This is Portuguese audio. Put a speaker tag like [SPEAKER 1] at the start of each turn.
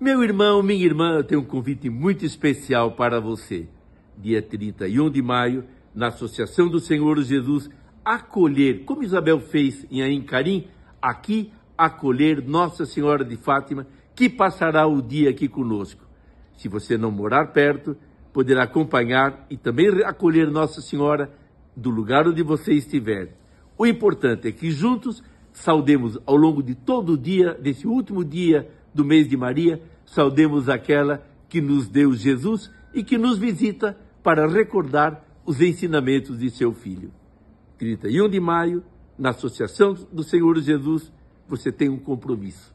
[SPEAKER 1] Meu irmão, minha irmã, eu tenho um convite muito especial para você. Dia 31 de maio, na Associação do Senhor Jesus, acolher, como Isabel fez em Aincarim, aqui acolher Nossa Senhora de Fátima, que passará o dia aqui conosco. Se você não morar perto, poderá acompanhar e também acolher Nossa Senhora do lugar onde você estiver. O importante é que juntos saudemos ao longo de todo o dia, desse último dia do mês de Maria, saudemos aquela que nos deu Jesus e que nos visita para recordar os ensinamentos de seu filho. 31 de maio, na Associação do Senhor Jesus, você tem um compromisso